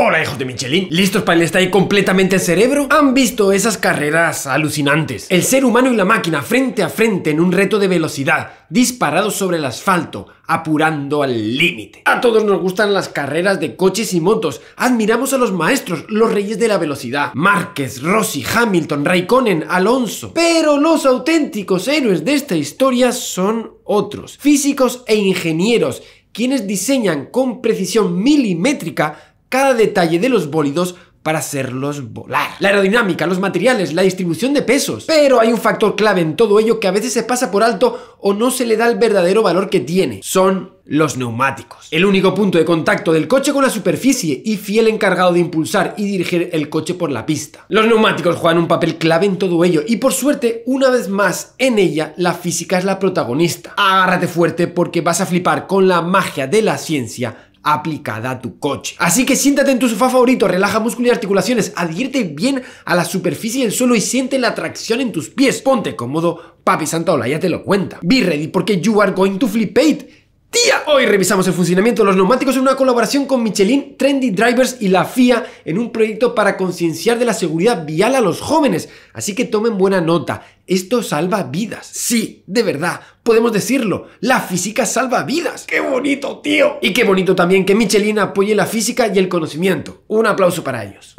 Hola hijos de Michelin, ¿listos para el estadio completamente cerebro? ¿Han visto esas carreras alucinantes? El ser humano y la máquina frente a frente en un reto de velocidad, disparados sobre el asfalto, apurando al límite. A todos nos gustan las carreras de coches y motos, admiramos a los maestros, los reyes de la velocidad, Márquez, Rossi, Hamilton, Raikkonen, Alonso. Pero los auténticos héroes de esta historia son otros, físicos e ingenieros, quienes diseñan con precisión milimétrica cada detalle de los bólidos para hacerlos volar. La aerodinámica, los materiales, la distribución de pesos. Pero hay un factor clave en todo ello que a veces se pasa por alto o no se le da el verdadero valor que tiene. Son los neumáticos. El único punto de contacto del coche con la superficie y fiel encargado de impulsar y dirigir el coche por la pista. Los neumáticos juegan un papel clave en todo ello y por suerte, una vez más, en ella la física es la protagonista. Agárrate fuerte porque vas a flipar con la magia de la ciencia aplicada a tu coche. Así que siéntate en tu sofá favorito, relaja músculos y articulaciones, adhierte bien a la superficie del suelo y siente la tracción en tus pies. Ponte cómodo, papi Santaola, ya te lo cuenta. Be ready porque you are going to flipate ¡Tía! Hoy revisamos el funcionamiento de los neumáticos en una colaboración con Michelin, Trendy Drivers y la FIA en un proyecto para concienciar de la seguridad vial a los jóvenes. Así que tomen buena nota, esto salva vidas. Sí, de verdad, podemos decirlo, la física salva vidas. ¡Qué bonito, tío! Y qué bonito también que Michelin apoye la física y el conocimiento. Un aplauso para ellos.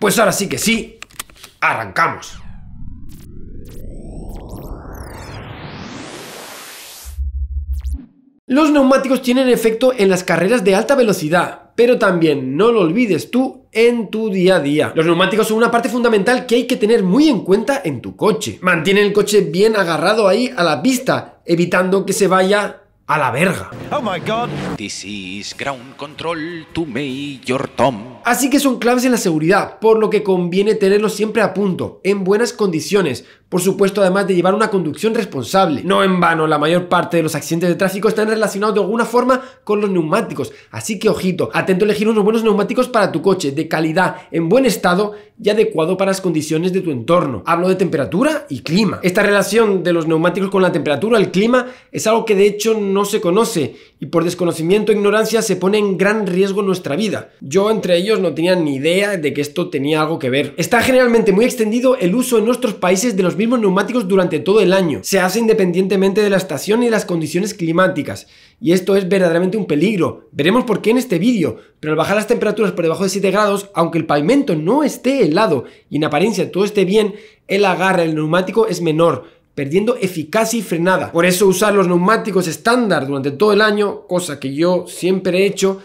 Pues ahora sí que sí, arrancamos. Los neumáticos tienen efecto en las carreras de alta velocidad, pero también no lo olvides tú en tu día a día. Los neumáticos son una parte fundamental que hay que tener muy en cuenta en tu coche. Mantienen el coche bien agarrado ahí a la pista, evitando que se vaya a la verga. Oh my god. This is ground control to Major Tom. Así que son claves en la seguridad, por lo que conviene tenerlos siempre a punto, en buenas condiciones, por supuesto, además de llevar una conducción responsable. No en vano, la mayor parte de los accidentes de tráfico están relacionados de alguna forma con los neumáticos. Así que ojito, atento a elegir unos buenos neumáticos para tu coche, de calidad, en buen estado y adecuado para las condiciones de tu entorno. Hablo de temperatura y clima. Esta relación de los neumáticos con la temperatura, el clima, es algo que de hecho no se conoce y por desconocimiento e ignorancia se pone en gran riesgo nuestra vida. Yo entre ellos no tenía ni idea de que esto tenía algo que ver. Está generalmente muy extendido el uso en nuestros países de los neumáticos durante todo el año. Se hace independientemente de la estación y las condiciones climáticas. Y esto es verdaderamente un peligro. Veremos por qué en este vídeo. Pero al bajar las temperaturas por debajo de 7 grados, aunque el pavimento no esté helado y en apariencia todo esté bien, el agarre del neumático es menor perdiendo eficacia y frenada. Por eso usar los neumáticos estándar durante todo el año, cosa que yo siempre he hecho,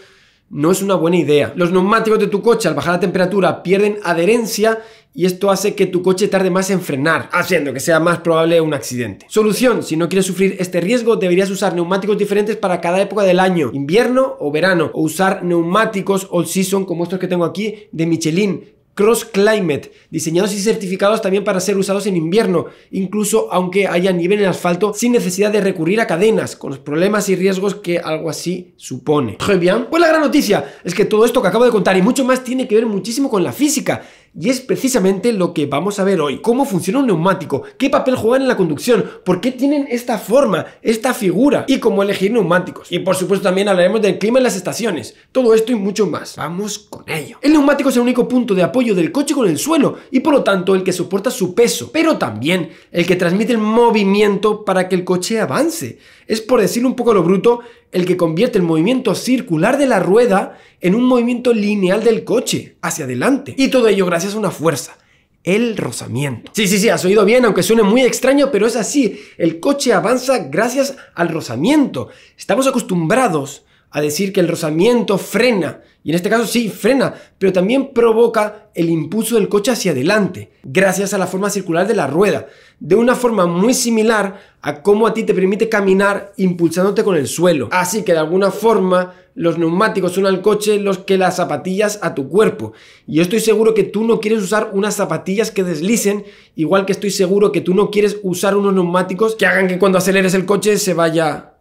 no es una buena idea. Los neumáticos de tu coche al bajar la temperatura pierden adherencia y esto hace que tu coche tarde más en frenar, haciendo que sea más probable un accidente. Solución, si no quieres sufrir este riesgo, deberías usar neumáticos diferentes para cada época del año, invierno o verano, o usar neumáticos all season como estos que tengo aquí de Michelin, Cross Climate, diseñados y certificados también para ser usados en invierno, incluso aunque haya nieve en asfalto, sin necesidad de recurrir a cadenas, con los problemas y riesgos que algo así supone. bien. Pues la gran noticia es que todo esto que acabo de contar y mucho más tiene que ver muchísimo con la física y es precisamente lo que vamos a ver hoy. Cómo funciona un neumático, qué papel juegan en la conducción, por qué tienen esta forma, esta figura y cómo elegir neumáticos. Y por supuesto también hablaremos del clima en las estaciones. Todo esto y mucho más. Vamos con ello. El neumático es el único punto de apoyo del coche con el suelo y por lo tanto el que soporta su peso, pero también el que transmite el movimiento para que el coche avance es, por decirlo un poco lo bruto, el que convierte el movimiento circular de la rueda en un movimiento lineal del coche, hacia adelante. Y todo ello gracias a una fuerza. El rozamiento. Sí, sí, sí, has oído bien, aunque suene muy extraño, pero es así. El coche avanza gracias al rozamiento. Estamos acostumbrados a decir que el rozamiento frena, y en este caso sí, frena, pero también provoca el impulso del coche hacia adelante, gracias a la forma circular de la rueda, de una forma muy similar a cómo a ti te permite caminar impulsándote con el suelo. Así que de alguna forma los neumáticos son al coche los que las zapatillas a tu cuerpo. Y yo estoy seguro que tú no quieres usar unas zapatillas que deslicen, igual que estoy seguro que tú no quieres usar unos neumáticos que hagan que cuando aceleres el coche se vaya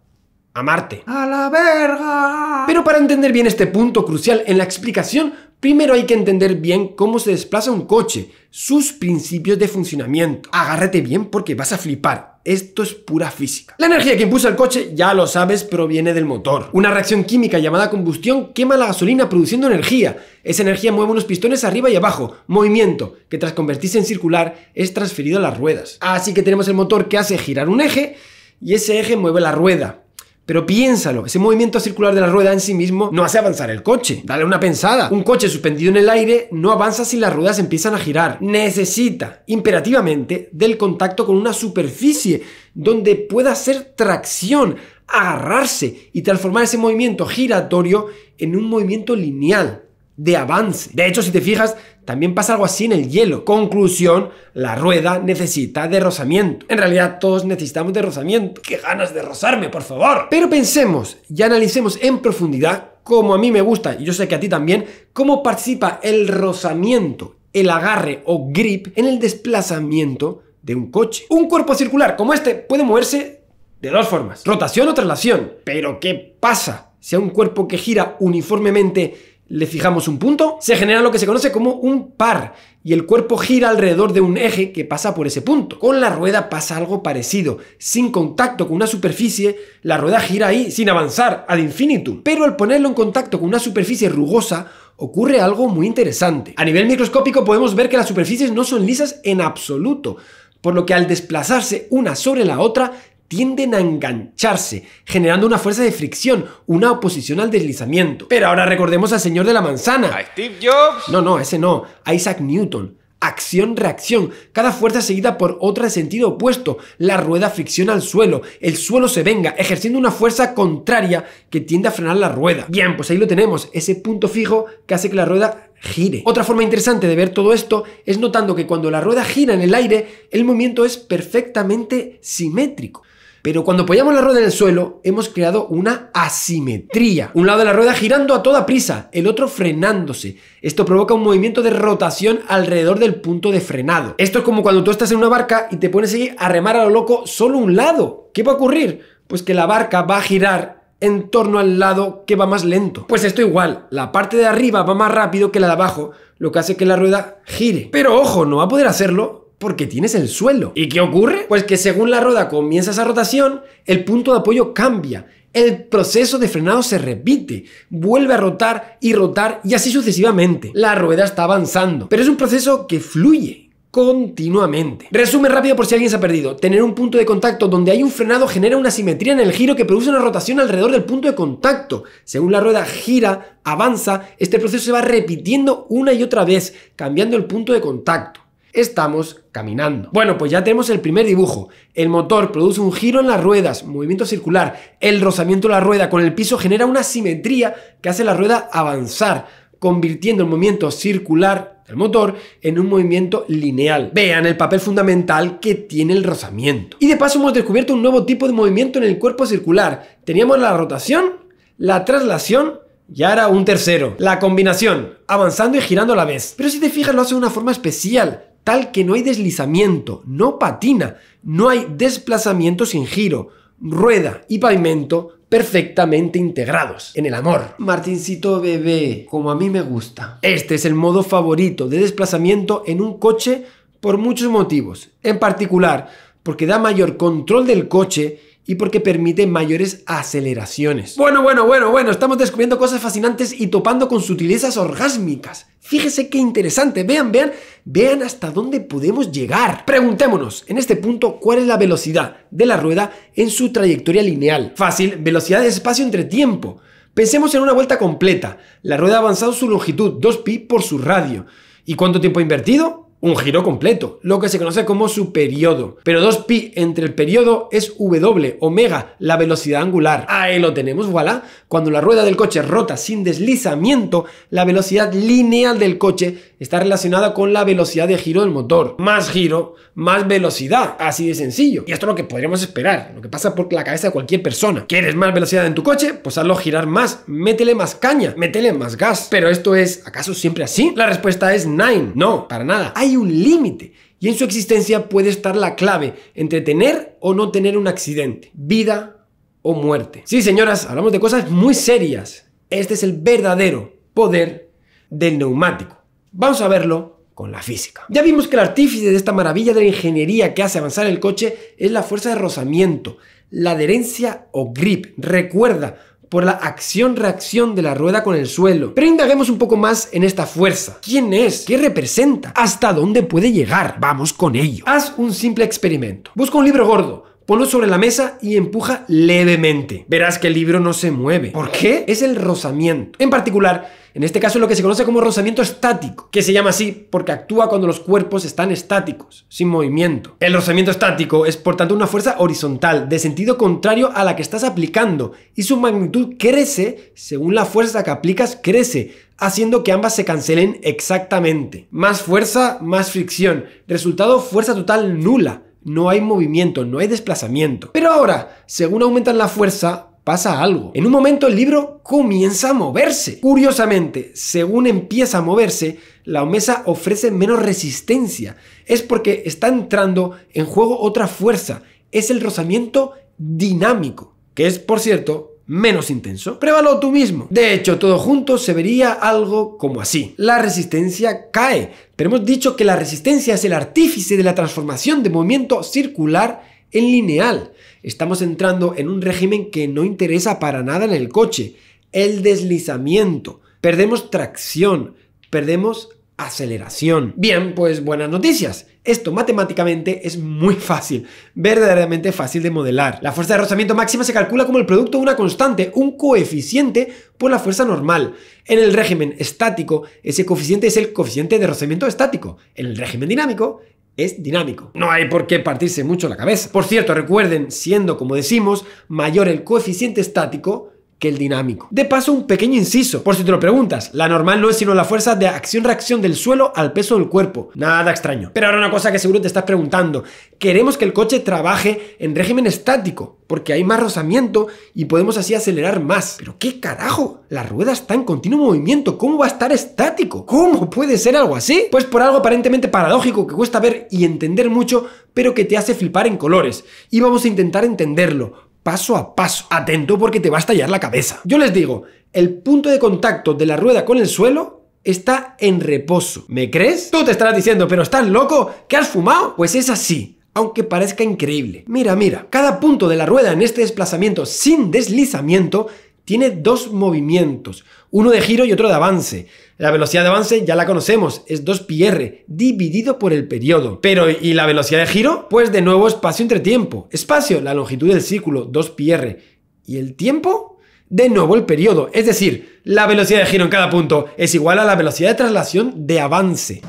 a Marte. ¡A la verga! Pero para entender bien este punto crucial en la explicación, primero hay que entender bien cómo se desplaza un coche, sus principios de funcionamiento. Agárrate bien porque vas a flipar. Esto es pura física. La energía que impulsa el coche, ya lo sabes, proviene del motor. Una reacción química llamada combustión quema la gasolina produciendo energía. Esa energía mueve unos pistones arriba y abajo, movimiento, que tras convertirse en circular es transferido a las ruedas. Así que tenemos el motor que hace girar un eje y ese eje mueve la rueda, pero piénsalo, ese movimiento circular de la rueda en sí mismo no hace avanzar el coche. Dale una pensada. Un coche suspendido en el aire no avanza si las ruedas empiezan a girar. Necesita imperativamente del contacto con una superficie donde pueda hacer tracción, agarrarse y transformar ese movimiento giratorio en un movimiento lineal de avance. De hecho, si te fijas, también pasa algo así en el hielo. Conclusión, la rueda necesita de rozamiento En realidad todos necesitamos de rozamiento, ¡Qué ganas de rozarme, por favor! Pero pensemos y analicemos en profundidad, como a mí me gusta y yo sé que a ti también, cómo participa el rozamiento, el agarre o grip en el desplazamiento de un coche. Un cuerpo circular como este puede moverse de dos formas, rotación o traslación. Pero ¿qué pasa si a un cuerpo que gira uniformemente le fijamos un punto, se genera lo que se conoce como un par y el cuerpo gira alrededor de un eje que pasa por ese punto. Con la rueda pasa algo parecido. Sin contacto con una superficie, la rueda gira ahí sin avanzar ad infinitum. Pero al ponerlo en contacto con una superficie rugosa, ocurre algo muy interesante. A nivel microscópico podemos ver que las superficies no son lisas en absoluto, por lo que al desplazarse una sobre la otra, tienden a engancharse, generando una fuerza de fricción, una oposición al deslizamiento. Pero ahora recordemos al señor de la manzana. A Steve Jobs. No, no, ese no. Isaac Newton. Acción-reacción, cada fuerza seguida por otra de sentido opuesto, la rueda fricciona al suelo, el suelo se venga, ejerciendo una fuerza contraria que tiende a frenar la rueda. Bien, pues ahí lo tenemos, ese punto fijo que hace que la rueda gire. Otra forma interesante de ver todo esto es notando que cuando la rueda gira en el aire, el movimiento es perfectamente simétrico. Pero cuando apoyamos la rueda en el suelo, hemos creado una asimetría. Un lado de la rueda girando a toda prisa, el otro frenándose. Esto provoca un movimiento de rotación alrededor del punto de frenado. Esto es como cuando tú estás en una barca y te pones a remar a lo loco solo un lado. ¿Qué va a ocurrir? Pues que la barca va a girar en torno al lado que va más lento. Pues esto igual, la parte de arriba va más rápido que la de abajo, lo que hace que la rueda gire. Pero ojo, no va a poder hacerlo porque tienes el suelo. ¿Y qué ocurre? Pues que según la rueda comienza esa rotación, el punto de apoyo cambia, el proceso de frenado se repite, vuelve a rotar y rotar y así sucesivamente. La rueda está avanzando, pero es un proceso que fluye, continuamente. Resumen rápido por si alguien se ha perdido. Tener un punto de contacto donde hay un frenado genera una simetría en el giro que produce una rotación alrededor del punto de contacto. Según la rueda gira, avanza, este proceso se va repitiendo una y otra vez, cambiando el punto de contacto estamos caminando. Bueno, pues ya tenemos el primer dibujo. El motor produce un giro en las ruedas, movimiento circular. El rozamiento de la rueda con el piso genera una simetría que hace la rueda avanzar, convirtiendo el movimiento circular del motor en un movimiento lineal. Vean el papel fundamental que tiene el rozamiento. Y de paso hemos descubierto un nuevo tipo de movimiento en el cuerpo circular. Teníamos la rotación, la traslación y ahora un tercero, la combinación, avanzando y girando a la vez. Pero si te fijas lo hace de una forma especial, tal que no hay deslizamiento, no patina, no hay desplazamiento sin giro, rueda y pavimento perfectamente integrados en el amor. Martincito bebé, como a mí me gusta. Este es el modo favorito de desplazamiento en un coche por muchos motivos, en particular porque da mayor control del coche y porque permite mayores aceleraciones. Bueno, bueno, bueno, bueno, estamos descubriendo cosas fascinantes y topando con sutilezas orgásmicas. Fíjese qué interesante, vean, vean, vean hasta dónde podemos llegar. Preguntémonos, en este punto, ¿cuál es la velocidad de la rueda en su trayectoria lineal? Fácil, velocidad de espacio entre tiempo. Pensemos en una vuelta completa. La rueda ha avanzado su longitud, 2pi, por su radio. ¿Y cuánto tiempo ha invertido? un giro completo, lo que se conoce como su periodo. Pero 2pi entre el periodo es w, omega, la velocidad angular. Ahí lo tenemos, voilà. Cuando la rueda del coche rota sin deslizamiento, la velocidad lineal del coche está relacionada con la velocidad de giro del motor. Más giro, más velocidad. Así de sencillo. Y esto es lo que podríamos esperar, lo que pasa por la cabeza de cualquier persona. ¿Quieres más velocidad en tu coche? Pues hazlo girar más, métele más caña, métele más gas. Pero esto es, ¿acaso siempre así? La respuesta es nine. No, para nada un límite y en su existencia puede estar la clave entre tener o no tener un accidente, vida o muerte. Sí, señoras, hablamos de cosas muy serias. Este es el verdadero poder del neumático. Vamos a verlo con la física. Ya vimos que el artífice de esta maravilla de la ingeniería que hace avanzar el coche es la fuerza de rozamiento, la adherencia o grip. Recuerda, por la acción-reacción de la rueda con el suelo. Pero indaguemos un poco más en esta fuerza. ¿Quién es? ¿Qué representa? ¿Hasta dónde puede llegar? Vamos con ello. Haz un simple experimento. Busca un libro gordo, Ponlo sobre la mesa y empuja levemente. Verás que el libro no se mueve. ¿Por qué? Es el rozamiento. En particular, en este caso es lo que se conoce como rozamiento estático, que se llama así porque actúa cuando los cuerpos están estáticos, sin movimiento. El rozamiento estático es por tanto una fuerza horizontal, de sentido contrario a la que estás aplicando, y su magnitud crece según la fuerza que aplicas crece, haciendo que ambas se cancelen exactamente. Más fuerza, más fricción. Resultado, fuerza total nula. No hay movimiento, no hay desplazamiento. Pero ahora, según aumentan la fuerza, pasa algo. En un momento el libro comienza a moverse. Curiosamente, según empieza a moverse, la mesa ofrece menos resistencia. Es porque está entrando en juego otra fuerza. Es el rozamiento dinámico, que es, por cierto, menos intenso. Pruébalo tú mismo. De hecho, todo junto se vería algo como así. La resistencia cae, pero hemos dicho que la resistencia es el artífice de la transformación de movimiento circular en lineal. Estamos entrando en un régimen que no interesa para nada en el coche. El deslizamiento. Perdemos tracción. Perdemos aceleración. Bien, pues buenas noticias. Esto matemáticamente es muy fácil, verdaderamente fácil de modelar. La fuerza de rozamiento máxima se calcula como el producto de una constante, un coeficiente por la fuerza normal. En el régimen estático, ese coeficiente es el coeficiente de rozamiento estático. En el régimen dinámico, es dinámico. No hay por qué partirse mucho la cabeza. Por cierto, recuerden, siendo como decimos, mayor el coeficiente estático, que el dinámico. De paso, un pequeño inciso, por si te lo preguntas, la normal no es sino la fuerza de acción-reacción del suelo al peso del cuerpo, nada extraño. Pero ahora una cosa que seguro te estás preguntando, queremos que el coche trabaje en régimen estático, porque hay más rozamiento y podemos así acelerar más. Pero qué carajo, la rueda está en continuo movimiento, ¿cómo va a estar estático? ¿Cómo puede ser algo así? Pues por algo aparentemente paradójico que cuesta ver y entender mucho, pero que te hace flipar en colores. Y vamos a intentar entenderlo paso a paso. Atento porque te va a estallar la cabeza. Yo les digo, el punto de contacto de la rueda con el suelo está en reposo. ¿Me crees? Tú te estarás diciendo, pero ¿estás loco? ¿Que has fumado? Pues es así aunque parezca increíble. Mira, mira, cada punto de la rueda en este desplazamiento sin deslizamiento tiene dos movimientos, uno de giro y otro de avance. La velocidad de avance ya la conocemos, es 2πr dividido por el periodo. Pero ¿y la velocidad de giro? Pues de nuevo espacio entre tiempo. Espacio, la longitud del círculo, 2πr. ¿Y el tiempo? De nuevo el periodo, es decir, la velocidad de giro en cada punto es igual a la velocidad de traslación de avance.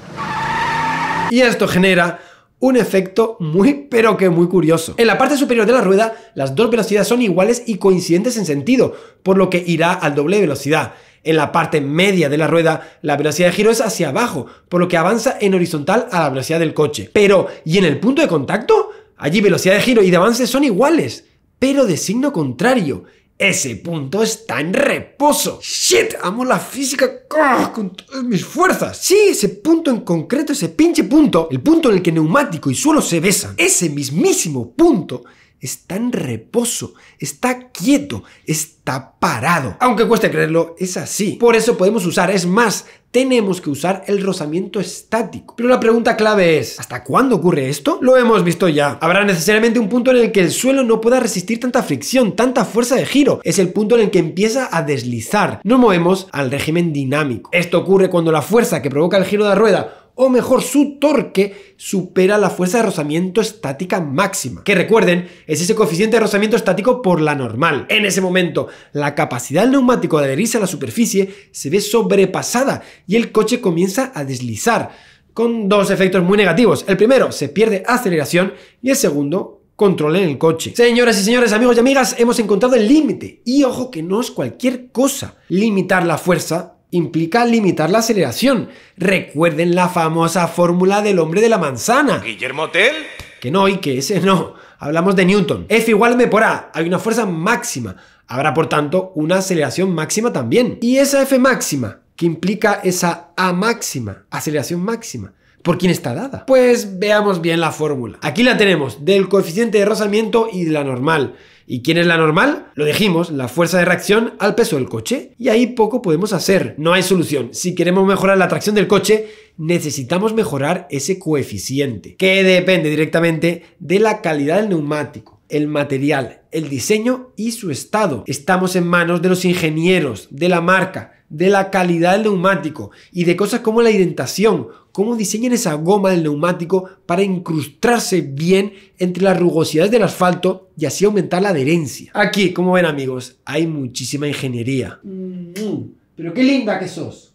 Y esto genera un efecto muy pero que muy curioso. En la parte superior de la rueda, las dos velocidades son iguales y coincidentes en sentido, por lo que irá al doble de velocidad. En la parte media de la rueda, la velocidad de giro es hacia abajo, por lo que avanza en horizontal a la velocidad del coche. Pero, ¿y en el punto de contacto? Allí velocidad de giro y de avance son iguales, pero de signo contrario. Ese punto está en reposo. Shit, amo la física ¡ah! con todas mis fuerzas. Sí, ese punto en concreto, ese pinche punto, el punto en el que neumático y suelo se besan, ese mismísimo punto está en reposo, está quieto, está parado. Aunque cueste creerlo, es así. Por eso podemos usar, es más, tenemos que usar el rozamiento estático. Pero la pregunta clave es, ¿hasta cuándo ocurre esto? Lo hemos visto ya. Habrá necesariamente un punto en el que el suelo no pueda resistir tanta fricción, tanta fuerza de giro. Es el punto en el que empieza a deslizar. Nos movemos al régimen dinámico. Esto ocurre cuando la fuerza que provoca el giro de la rueda o mejor su torque supera la fuerza de rozamiento estática máxima, que recuerden es ese coeficiente de rozamiento estático por la normal. En ese momento, la capacidad del neumático de adherirse a la superficie se ve sobrepasada y el coche comienza a deslizar, con dos efectos muy negativos. El primero, se pierde aceleración y el segundo, control en el coche. Señoras y señores, amigos y amigas, hemos encontrado el límite. Y ojo que no es cualquier cosa. Limitar la fuerza implica limitar la aceleración. Recuerden la famosa fórmula del hombre de la manzana. ¿Guillermo Tell? Que no, y que ese no. Hablamos de Newton. F igual m por A. Hay una fuerza máxima. Habrá, por tanto, una aceleración máxima también. Y esa F máxima, que implica esa A máxima, aceleración máxima, ¿por quién está dada? Pues veamos bien la fórmula. Aquí la tenemos, del coeficiente de rozamiento y de la normal. ¿Y quién es la normal? Lo dijimos, la fuerza de reacción al peso del coche. Y ahí poco podemos hacer. No hay solución. Si queremos mejorar la tracción del coche, necesitamos mejorar ese coeficiente, que depende directamente de la calidad del neumático el material, el diseño y su estado. Estamos en manos de los ingenieros, de la marca, de la calidad del neumático y de cosas como la indentación, cómo diseñan esa goma del neumático para incrustarse bien entre las rugosidades del asfalto y así aumentar la adherencia. Aquí, como ven amigos, hay muchísima ingeniería. Mm. Mm. pero qué linda que sos.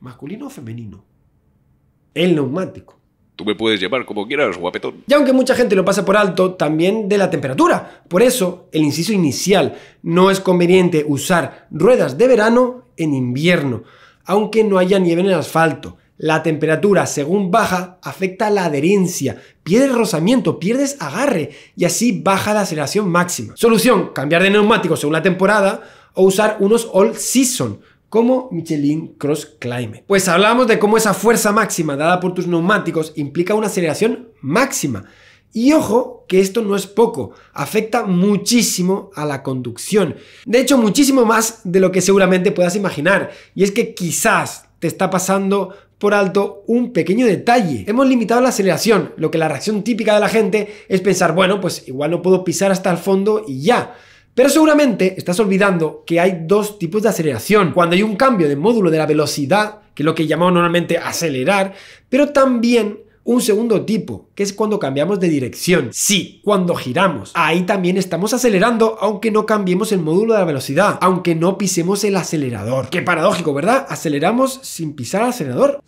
masculino o femenino? El neumático. Tú me puedes llevar como quieras, guapetón. Y aunque mucha gente lo pasa por alto, también de la temperatura. Por eso, el inciso inicial, no es conveniente usar ruedas de verano en invierno, aunque no haya nieve en el asfalto. La temperatura, según baja, afecta la adherencia, pierdes rozamiento, pierdes agarre y así baja la aceleración máxima. Solución, cambiar de neumático según la temporada o usar unos all season, como Michelin Cross Climate. Pues hablamos de cómo esa fuerza máxima dada por tus neumáticos implica una aceleración máxima. Y ojo que esto no es poco, afecta muchísimo a la conducción. De hecho, muchísimo más de lo que seguramente puedas imaginar. Y es que quizás te está pasando por alto un pequeño detalle. Hemos limitado la aceleración, lo que la reacción típica de la gente es pensar, bueno, pues igual no puedo pisar hasta el fondo y ya. Pero seguramente estás olvidando que hay dos tipos de aceleración. Cuando hay un cambio de módulo de la velocidad, que es lo que llamamos normalmente acelerar, pero también un segundo tipo, que es cuando cambiamos de dirección. Sí, cuando giramos. Ahí también estamos acelerando, aunque no cambiemos el módulo de la velocidad, aunque no pisemos el acelerador. Qué paradójico, ¿verdad? Aceleramos sin pisar el acelerador.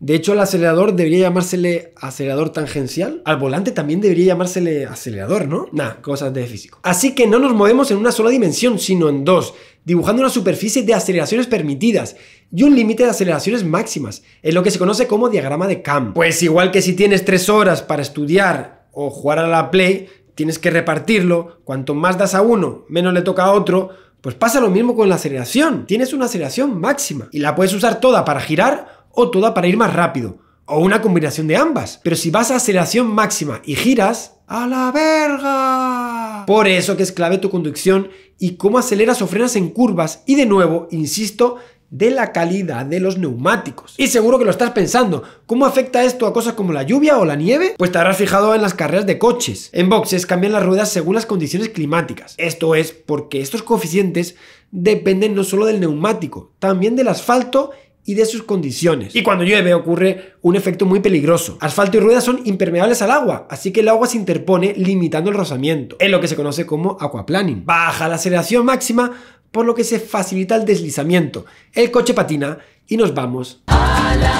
De hecho, al acelerador debería llamársele acelerador tangencial. Al volante también debería llamársele acelerador, ¿no? Nah, cosas de físico. Así que no nos movemos en una sola dimensión, sino en dos, dibujando una superficie de aceleraciones permitidas y un límite de aceleraciones máximas, en lo que se conoce como diagrama de cam. Pues igual que si tienes tres horas para estudiar o jugar a la Play, tienes que repartirlo, cuanto más das a uno, menos le toca a otro, pues pasa lo mismo con la aceleración. Tienes una aceleración máxima y la puedes usar toda para girar o toda para ir más rápido, o una combinación de ambas. Pero si vas a aceleración máxima y giras, ¡a la verga! Por eso que es clave tu conducción y cómo aceleras o frenas en curvas y de nuevo, insisto, de la calidad de los neumáticos. Y seguro que lo estás pensando, ¿cómo afecta esto a cosas como la lluvia o la nieve? Pues te habrás fijado en las carreras de coches. En boxes cambian las ruedas según las condiciones climáticas. Esto es porque estos coeficientes dependen no solo del neumático, también del asfalto y de sus condiciones. Y cuando llueve ocurre un efecto muy peligroso. Asfalto y ruedas son impermeables al agua, así que el agua se interpone limitando el rozamiento. Es lo que se conoce como aquaplaning. Baja la aceleración máxima, por lo que se facilita el deslizamiento. El coche patina y nos vamos a la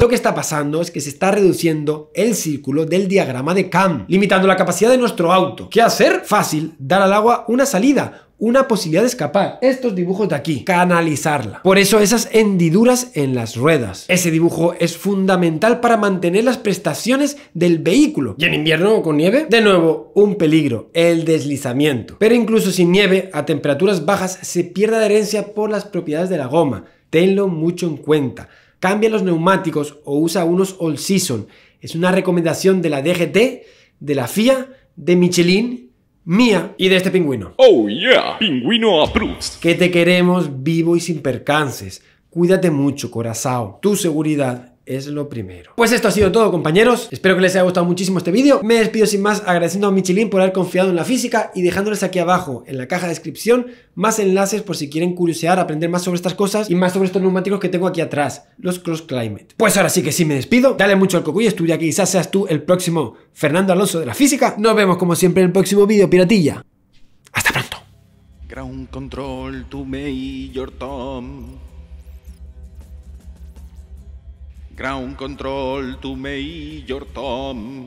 Lo que está pasando es que se está reduciendo el círculo del diagrama de cam, limitando la capacidad de nuestro auto. ¿Qué hacer? Fácil, dar al agua una salida una posibilidad de escapar. Estos dibujos de aquí, canalizarla. Por eso esas hendiduras en las ruedas. Ese dibujo es fundamental para mantener las prestaciones del vehículo. Y en invierno o con nieve, de nuevo, un peligro, el deslizamiento. Pero incluso sin nieve, a temperaturas bajas se pierde adherencia por las propiedades de la goma. Tenlo mucho en cuenta. Cambia los neumáticos o usa unos all season. Es una recomendación de la DGT, de la FIA, de Michelin mía y de este pingüino. Oh yeah, pingüino approves. Que te queremos vivo y sin percances. Cuídate mucho, corazao. Tu seguridad es lo primero. Pues esto ha sido todo compañeros, espero que les haya gustado muchísimo este vídeo, me despido sin más agradeciendo a Michelin por haber confiado en la física y dejándoles aquí abajo en la caja de descripción más enlaces por si quieren curiosear, aprender más sobre estas cosas y más sobre estos neumáticos que tengo aquí atrás, los Cross Climate. Pues ahora sí que sí me despido, dale mucho al y estudia que quizás seas tú el próximo Fernando Alonso de la física, nos vemos como siempre en el próximo vídeo piratilla, hasta pronto. Ground Control to Tom. Ground Control to your Tom.